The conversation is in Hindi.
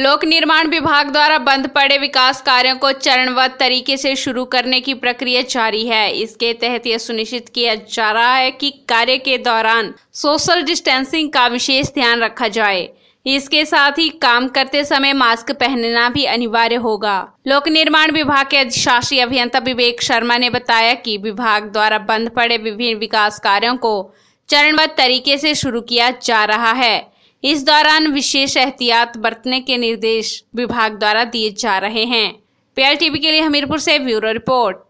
लोक निर्माण विभाग द्वारा बंद पड़े विकास कार्यों को चरणबद्ध तरीके से शुरू करने की प्रक्रिया जारी है इसके तहत यह सुनिश्चित किया जा रहा है कि कार्य के दौरान सोशल डिस्टेंसिंग का विशेष ध्यान रखा जाए इसके साथ ही काम करते समय मास्क पहनना भी अनिवार्य होगा लोक निर्माण विभाग के अधिशासी अभियंता विवेक शर्मा ने बताया कि विभाग द्वारा बंद पड़े विभिन्न विकास कार्यों को चरणबद्ध तरीके से शुरू किया जा रहा है इस दौरान विशेष एहतियात बरतने के निर्देश विभाग द्वारा दिए जा रहे हैं टीवी के लिए हमीरपुर से ब्यूरो रिपोर्ट